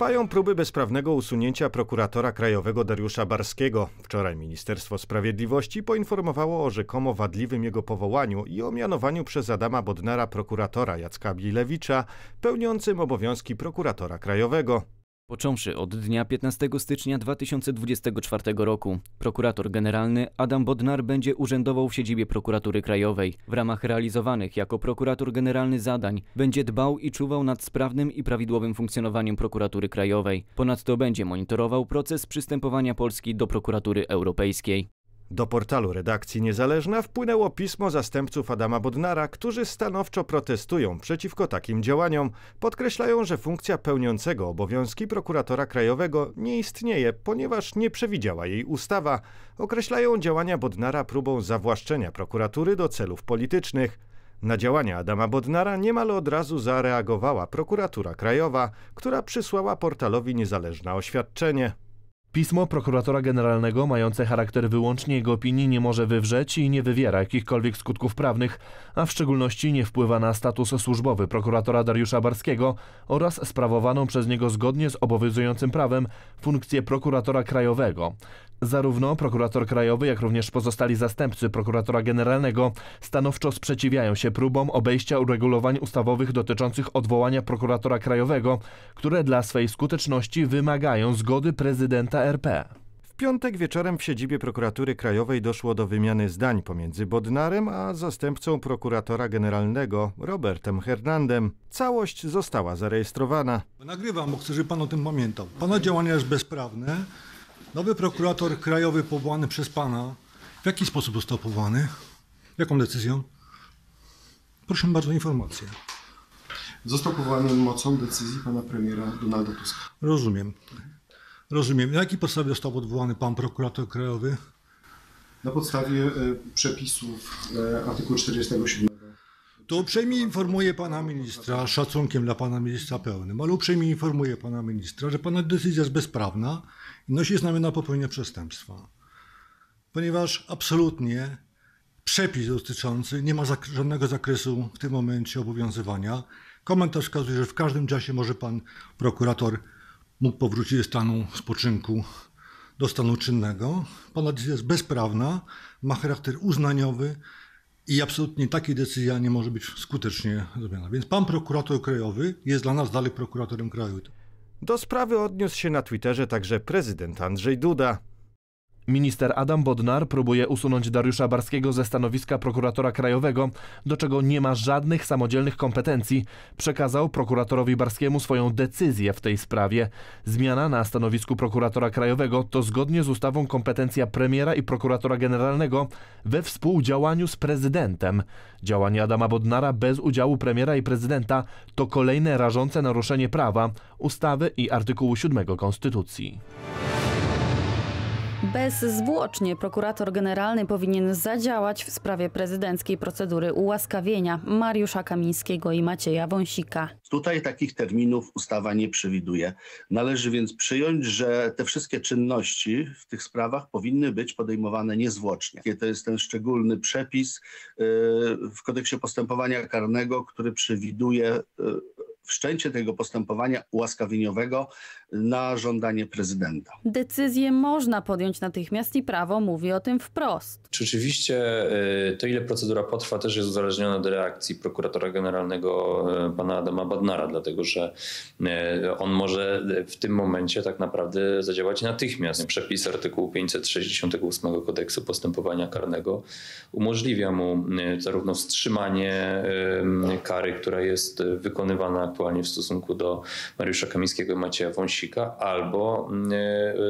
Trwają próby bezprawnego usunięcia prokuratora krajowego Dariusza Barskiego. Wczoraj Ministerstwo Sprawiedliwości poinformowało o rzekomo wadliwym jego powołaniu i o mianowaniu przez Adama Bodnara prokuratora Jacka Bilewicza pełniącym obowiązki prokuratora krajowego. Począwszy od dnia 15 stycznia 2024 roku, prokurator generalny Adam Bodnar będzie urzędował w siedzibie prokuratury krajowej. W ramach realizowanych jako prokurator generalny zadań będzie dbał i czuwał nad sprawnym i prawidłowym funkcjonowaniem prokuratury krajowej. Ponadto będzie monitorował proces przystępowania Polski do prokuratury europejskiej. Do portalu redakcji Niezależna wpłynęło pismo zastępców Adama Bodnara, którzy stanowczo protestują przeciwko takim działaniom. Podkreślają, że funkcja pełniącego obowiązki prokuratora krajowego nie istnieje, ponieważ nie przewidziała jej ustawa. Określają działania Bodnara próbą zawłaszczenia prokuratury do celów politycznych. Na działania Adama Bodnara niemal od razu zareagowała prokuratura krajowa, która przysłała portalowi niezależne oświadczenie. Pismo prokuratora generalnego mające charakter wyłącznie jego opinii nie może wywrzeć i nie wywiera jakichkolwiek skutków prawnych, a w szczególności nie wpływa na status służbowy prokuratora Dariusza Barskiego oraz sprawowaną przez niego zgodnie z obowiązującym prawem funkcję prokuratora krajowego. Zarówno prokurator krajowy, jak również pozostali zastępcy prokuratora generalnego stanowczo sprzeciwiają się próbom obejścia uregulowań ustawowych dotyczących odwołania prokuratora krajowego, które dla swej skuteczności wymagają zgody prezydenta RP W piątek wieczorem w siedzibie prokuratury krajowej doszło do wymiany zdań pomiędzy Bodnarem a zastępcą prokuratora generalnego Robertem Hernandem. Całość została zarejestrowana. Nagrywam, bo chcę, żeby pan o tym pamiętał. Pana działania jest bezprawne. Nowy prokurator krajowy powołany przez pana, w jaki sposób został powołany? Jaką decyzją? Proszę bardzo o informację. Został powołany mocą decyzji pana premiera Donalda Tuska. Rozumiem. Rozumiem. Na jakiej podstawie został odwołany pan prokurator krajowy? Na podstawie e, przepisów e, artykułu 47. To uprzejmie informuję pana ministra, szacunkiem dla pana ministra pełnym, ale uprzejmie informuję pana ministra, że pana decyzja jest bezprawna, nosi znamiona popełnienia przestępstwa. Ponieważ absolutnie przepis dotyczący nie ma żadnego zakresu w tym momencie obowiązywania. Komentarz wskazuje, że w każdym czasie może pan prokurator mógł powrócić do stanu spoczynku do stanu czynnego. Pana decyzja jest bezprawna, ma charakter uznaniowy i absolutnie takiej decyzja nie może być skutecznie zrobiona. Więc pan prokurator krajowy jest dla nas dalej prokuratorem kraju. Do sprawy odniósł się na Twitterze także prezydent Andrzej Duda. Minister Adam Bodnar próbuje usunąć Dariusza Barskiego ze stanowiska prokuratora krajowego, do czego nie ma żadnych samodzielnych kompetencji. Przekazał prokuratorowi Barskiemu swoją decyzję w tej sprawie. Zmiana na stanowisku prokuratora krajowego to zgodnie z ustawą kompetencja premiera i prokuratora generalnego we współdziałaniu z prezydentem. Działanie Adama Bodnara bez udziału premiera i prezydenta to kolejne rażące naruszenie prawa, ustawy i artykułu 7 Konstytucji. Bezzwłocznie prokurator generalny powinien zadziałać w sprawie prezydenckiej procedury ułaskawienia Mariusza Kamińskiego i Macieja Wąsika. Tutaj takich terminów ustawa nie przewiduje. Należy więc przyjąć, że te wszystkie czynności w tych sprawach powinny być podejmowane niezwłocznie. To jest ten szczególny przepis y, w kodeksie postępowania karnego, który przewiduje y, wszczęcie tego postępowania ułaskawieniowego na żądanie prezydenta. Decyzję można podjąć natychmiast i prawo mówi o tym wprost. Rzeczywiście y, to, ile procedura potrwa, też jest uzależnione od reakcji prokuratora generalnego y, pana Adama Badnara, dlatego że y, on może w tym momencie tak naprawdę zadziałać natychmiast. Przepis artykułu 568 kodeksu postępowania karnego umożliwia mu zarówno wstrzymanie kary, która jest wykonywana ewentualnie w stosunku do Mariusza Kamińskiego i Macieja Wąsika, albo mm, e,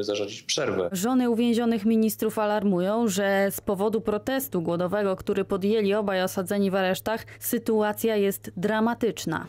e, zarządzić przerwę. Żony uwięzionych ministrów alarmują, że z powodu protestu głodowego, który podjęli obaj osadzeni w aresztach, sytuacja jest dramatyczna.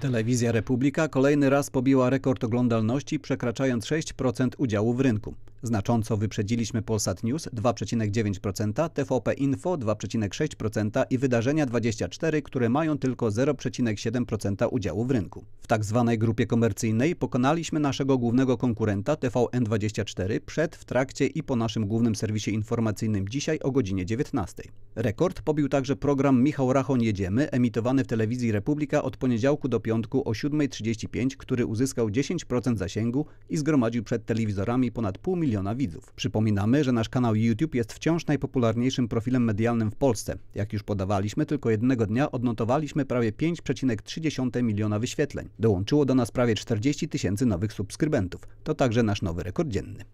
Telewizja Republika kolejny raz pobiła rekord oglądalności, przekraczając 6% udziału w rynku. Znacząco wyprzedziliśmy Polsat News 2,9%, TVP Info 2,6% i wydarzenia 24, które mają tylko 0,7% udziału w rynku. W tak zwanej grupie komercyjnej pokonaliśmy naszego głównego konkurenta TVN24 przed, w trakcie i po naszym głównym serwisie informacyjnym dzisiaj o godzinie 19. Rekord pobił także program Michał Rachon Jedziemy, emitowany w telewizji Republika od poniedziałku do piątku o 7.35, który uzyskał 10% zasięgu i zgromadził przed telewizorami ponad pół miliona miliona widzów. Przypominamy, że nasz kanał YouTube jest wciąż najpopularniejszym profilem medialnym w Polsce. Jak już podawaliśmy, tylko jednego dnia odnotowaliśmy prawie 5,3 miliona wyświetleń. Dołączyło do nas prawie 40 tysięcy nowych subskrybentów. To także nasz nowy rekord dzienny.